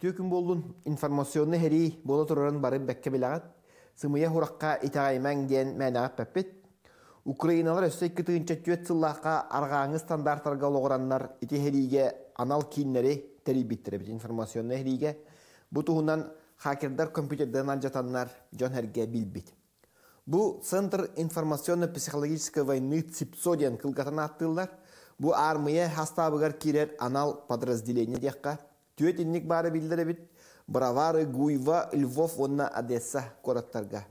Үтү күн болдун информационны хәри бола турарын бары бәкке беләгәт. Сымыя хуракка итәгәймәң дигән мәнәгә пәппит. Украиналар өсәк тыгынча төт сыллака аргаңы стандартларга лограннар ити хәригә анал киннәре тәриб биттереп информационны хәригә бу туһуннан хакердар компьютердан анжатаннар жон һәргә билбит. Бу центр информационно-психологической войны Ципсодиан дигән аттылар. Бу армия хастабыгар кирер анал подразделение диякка Түйет инник бары билдері бит, Бравары, Гуйва, Львов, онна Одесса кораттарға.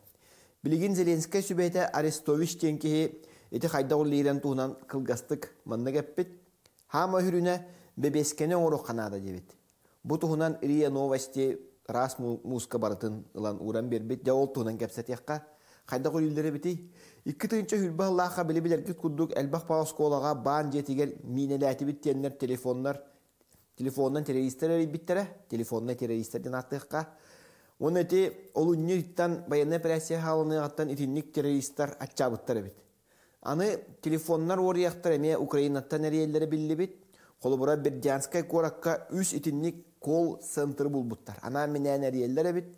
Билигин Зеленский сүбете Арестович тенкеге еті қайдауыл лейрен туғынан қылғастық манны кәппет, хама хүріне бебескене ору қанада дебет. Бу туғынан Ирия Новости рас музыка барытын ылан уран бербет, жа ол туғынан кәпсет яққа, қайдауыл елдері біті, Икки тыынча хүлбә Аллаха билебилер кит куддук элбах паосколага бан жетигер минеләти биттеннер телефоннар телефоннан террористтер биттере э? телефонна террористерден аттыққа оны те ол үннеттен баянна операция халыныгаттан итинник террористтер атчабыттар бит аны телефоннар орияқтар эме украинаттан әриеллері билли бит бір дянскай коракка үс итинник кол центр булбуттар ана менен әриеллері бит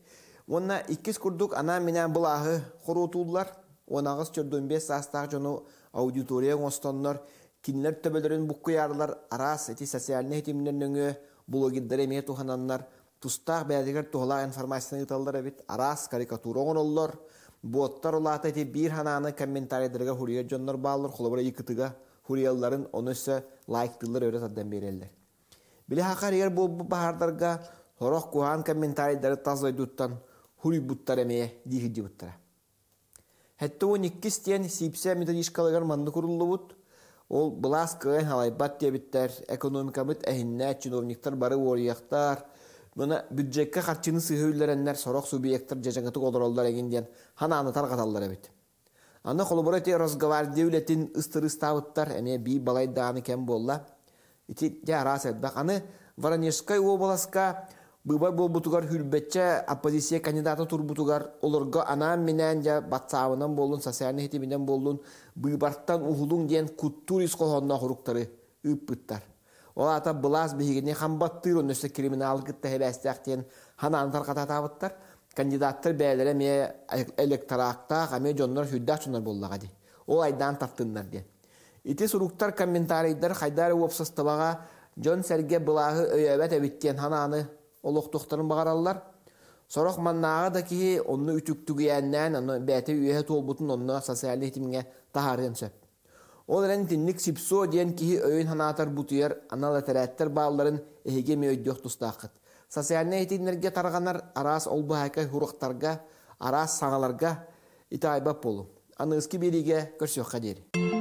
онна 200 курдук ана менен былагы хорутуулар Онағыз 4 бес састақ жону аудитория оңостоннор кинилер төбөлөрүн букку ярылар араас эти социальный хетимнен өңө блогиддер эмие тухананнар тустаах бэдигер тухула информацияны ыталлар эбит араас карикатура оңоноллор буоттар улаата эти биир ханааны комментарийдерге хуриер жоннор бааллар холобура икытыга хуриялларын ону өсө лайктыллар өрө таддан береллер били хакар эгер буолбу баһардарга хорох куһаан комментарийдары тазойдуттан хурибуттар эмие диихиджибуттара хэтте он иккис тиэн сипсе методишкалыгар манны курулубут Ол бұлас кыған халайбат дебіттер, экономикамыт әхінне чиновниктар бары орияқтар, мына бюджетке қатчыны сыйхөйлерінлер сорок субъекттар жажаңытық олыралдар егінден, хана анытар қаталдар Аны қолыбыр ти розгавардия ыстырыстабыттар ыстыры ставыттар, әне би балайдағаны кем болла. Ити де арас аны Воронежской обласка Быбар болбутугар бутугар хүлбетче оппозиция кандидаты тур бутугар олорго анаам менен жа батсабынан болдун социальный хетиминен болдун быбарттан ухулуң ден куттур из кохонно хуруктары ыппыттар ол ата былаас бихигине хамбаттыр онөсө криминал кытта хана антар ханаантар кандидаттар бээлере ме электорактаах аме жоннор хүддак чунар боллага ди ол айдан таптыннар диен ити суруктар комментарийдер хайдар уопсастабага жон серге былаагы өйөбөт эбиттиен ханааны олоқтоқтарын бағараллар. Сорох маннаға да кихи онны үтүктүгүйәннән, онны бәті үйәһе толбутын онны социаль итимге Ол рән тинник сипсо диен кихи өйін ханатар бутуяр, анал әтерәттер балларын эхеге мөйддөх тустақыт. Социальный этинерге тарғанар арас олбы хәкә хурықтарға, арас сағаларға итайбап болу. Аныскы бириге көрсөк қадері.